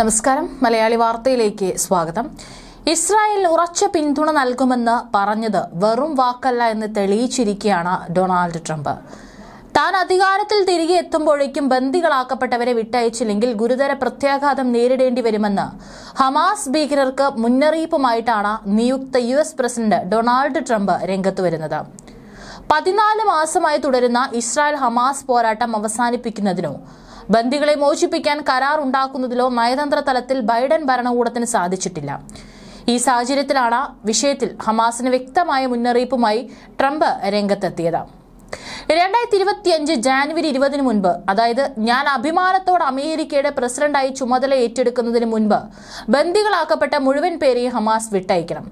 നമസ്കാരം മലയാളി വാർത്തയിലേക്ക് സ്വാഗതം ഇസ്രായേൽ ഉറച്ച പിന്തുണ നൽകുമെന്ന് പറഞ്ഞത് വെറും വാക്കല്ല എന്ന് തെളിയിച്ചിരിക്കുകയാണ് ഡൊണാൾഡ് ട്രംപ് താൻ അധികാരത്തിൽ തിരികെ എത്തുമ്പോഴേക്കും ബന്ദികളാക്കപ്പെട്ടവരെ വിട്ടയച്ചില്ലെങ്കിൽ ഗുരുതര പ്രത്യാഘാതം നേരിടേണ്ടി വരുമെന്ന് ഹമാസ് ഭീകരർക്ക് മുന്നറിയിപ്പുമായിട്ടാണ് നിയുക്ത U S president Donald Trump രംഗത്ത് വരുന്നത് പതിനാല് മാസമായി തുടരുന്ന ഇസ്രായേൽ ഹമാസ് പോരാട്ടം അവസാനിപ്പിക്കുന്നതിനോ ബന്ദികളെ മോചിപ്പിക്കാൻ കരാർ ഉണ്ടാക്കുന്നതിലോ നയതന്ത്ര തലത്തിൽ ബൈഡൻ ഭരണകൂടത്തിന് സാധിച്ചിട്ടില്ല ഈ സാഹചര്യത്തിലാണ് വിഷയത്തിൽ ഹമാസിന് വ്യക്തമായ മുന്നറിയിപ്പുമായി ട്രംപ് രംഗത്തെത്തിയത് രണ്ടായിരത്തി ഇരുപത്തിയഞ്ച് ജാനുവരി ഇരുപതിന് മുൻപ് അതായത് ഞാൻ അഭിമാനത്തോടെ അമേരിക്കയുടെ പ്രസിഡന്റായി ചുമതല ഏറ്റെടുക്കുന്നതിന് മുൻപ് ബന്ദികളാക്കപ്പെട്ട മുഴുവൻ പേരെയും ഹമാസ് വിട്ടയക്കണം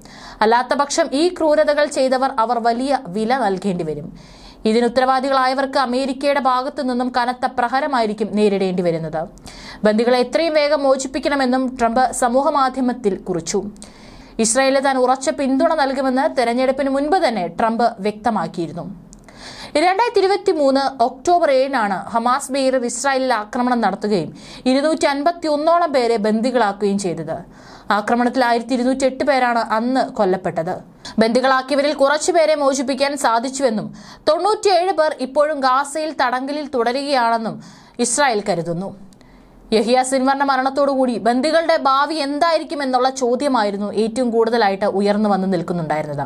അല്ലാത്തപക്ഷം ഈ ക്രൂരതകൾ ചെയ്തവർ അവർ വലിയ വില നൽകേണ്ടി വരും ഇതിന് ഉത്തരവാദികളായവർക്ക് അമേരിക്കയുടെ ഭാഗത്തു നിന്നും കനത്ത പ്രഹരമായിരിക്കും നേരിടേണ്ടി വരുന്നത് ബന്ദികളെ എത്രയും വേഗം മോചിപ്പിക്കണമെന്നും ട്രംപ് സമൂഹമാധ്യമത്തിൽ കുറിച്ചു ഇസ്രായേലിന് താൻ ഉറച്ച പിന്തുണ നൽകുമെന്ന് തെരഞ്ഞെടുപ്പിന് മുൻപ് തന്നെ ട്രംപ് വ്യക്തമാക്കിയിരുന്നു രണ്ടായിരത്തി ഇരുപത്തി മൂന്ന് ഒക്ടോബർ ഏഴിനാണ് ഹമാസ് ഭീകരർ ഇസ്രായേലിൽ ആക്രമണം നടത്തുകയും ഇരുന്നൂറ്റി അൻപത്തി ഒന്നോളം പേരെ ബന്ദികളാക്കുകയും ചെയ്തത് ആക്രമണത്തിൽ ആയിരത്തി ഇരുന്നൂറ്റി എട്ട് പേരാണ് അന്ന് കൊല്ലപ്പെട്ടത് ബന്ദികളാക്കിയവരിൽ കുറച്ചുപേരെ മോചിപ്പിക്കാൻ സാധിച്ചുവെന്നും തൊണ്ണൂറ്റിയേഴ് പേർ ഇപ്പോഴും ഗാസയിൽ തടങ്കലിൽ തുടരുകയാണെന്നും ഇസ്രായേൽ കരുതുന്നു യഹിയ സിൻവറിന്റെ മരണത്തോടുകൂടി ബന്ദികളുടെ ഭാവി എന്തായിരിക്കും എന്നുള്ള ചോദ്യമായിരുന്നു ഏറ്റവും കൂടുതലായിട്ട് ഉയർന്നു വന്ന് നിൽക്കുന്നുണ്ടായിരുന്നത്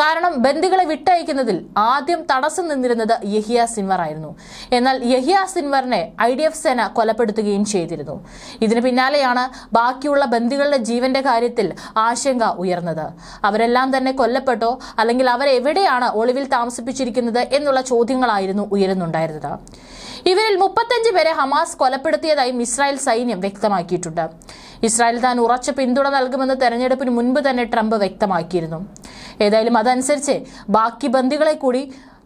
കാരണം ബന്ദികളെ വിട്ടയക്കുന്നതിൽ ആദ്യം തടസ്സം നിന്നിരുന്നത് യഹിയ സിൻവർ ആയിരുന്നു എന്നാൽ യഹിയ സിൻവറിനെ ഐ ഡി എഫ് സേന കൊലപ്പെടുത്തുകയും ചെയ്തിരുന്നു ഇതിന് പിന്നാലെയാണ് ബാക്കിയുള്ള ബന്ദികളുടെ ജീവന്റെ കാര്യത്തിൽ ആശങ്ക ഉയർന്നത് അവരെല്ലാം തന്നെ കൊല്ലപ്പെട്ടോ അല്ലെങ്കിൽ അവരെവിടെയാണ് ഒളിവിൽ താമസിപ്പിച്ചിരിക്കുന്നത് എന്നുള്ള ചോദ്യങ്ങളായിരുന്നു ഉയരുന്നുണ്ടായിരുന്നത് ഇവരിൽ മുപ്പത്തഞ്ച് പേരെ ഹമാസ് കൊലപ്പെടുത്തിയതായി ഇസ്രായേൽ സൈന്യം വ്യക്തമാക്കിയിട്ടുണ്ട് ഇസ്രായേൽ താൻ ഉറച്ച പിന്തുണ നൽകുമെന്ന് തെരഞ്ഞെടുപ്പിന് മുൻപ് തന്നെ ട്രംപ് വ്യക്തമാക്കിയിരുന്നു ഏതായാലും അതനുസരിച്ച് ബാക്കി ബന്ദികളെ കൂടി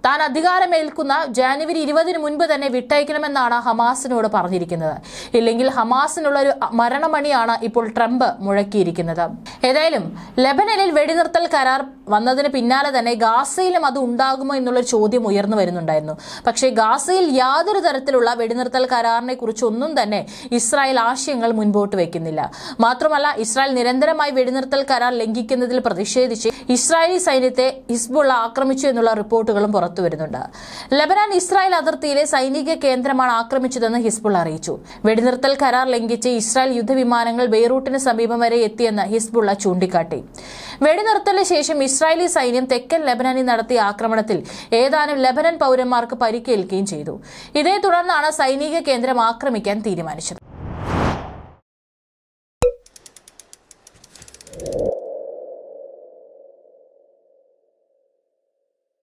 താൻ അധികാരമേൽക്കുന്ന ജാനുവരി ഇരുപതിന് മുൻപ് തന്നെ വിട്ടയക്കണമെന്നാണ് ഹമാസിനോട് പറഞ്ഞിരിക്കുന്നത് ഇല്ലെങ്കിൽ ഹമാസിനുള്ള ഒരു മരണമണിയാണ് ഇപ്പോൾ ട്രംപ് മുഴക്കിയിരിക്കുന്നത് ഏതായാലും ലെബനനിൽ വെടിനിർത്തൽ കരാർ വന്നതിന് പിന്നാലെ തന്നെ ഗാസയിലും അത് ഉണ്ടാകുമോ എന്നുള്ള ചോദ്യം ഉയർന്നു വരുന്നുണ്ടായിരുന്നു പക്ഷേ ഗാസയിൽ യാതൊരു തരത്തിലുള്ള വെടിനിർത്തൽ കരാറിനെ കുറിച്ചൊന്നും തന്നെ ഇസ്രായേൽ ആശയങ്ങൾ മുൻപോട്ട് വയ്ക്കുന്നില്ല മാത്രമല്ല ഇസ്രായേൽ നിരന്തരമായി വെടിനിർത്തൽ കരാർ ലംഘിക്കുന്നതിൽ പ്രതിഷേധിച്ച് ഇസ്രായേലി സൈന്യത്തെ ഹിസ്ബുള്ള ആക്രമിച്ചു എന്നുള്ള റിപ്പോർട്ടുകളും പുറത്തു വരുന്നുണ്ട് ലബനാൻ ഇസ്രായേൽ അതിർത്തിയിലെ സൈനിക കേന്ദ്രമാണ് ആക്രമിച്ചതെന്ന് ഹിസ്ബുൾ അറിയിച്ചു വെടിനിർത്തൽ കരാർ ലംഘിച്ച് ഇസ്രായേൽ യുദ്ധവിമാനങ്ങൾ ബെയ്റൂട്ടിന് സമീപം വരെ എത്തിയെന്ന് ഹിസ്ബുള്ള ചൂണ്ടിക്കാട്ടി വെടിനിർത്തലിന് ശേഷം ഇസ്രായേലി സൈന്യം തെക്കൻ ലെബനനിൽ നടത്തിയ ആക്രമണത്തിൽ ഏതാനും ലെബനൻ പൗരന്മാർക്ക് പരിക്കേൽക്കുകയും ചെയ്തു ഇതേ തുടർന്നാണ് സൈനിക കേന്ദ്രം ആക്രമിക്കാൻ തീരുമാനിച്ചത്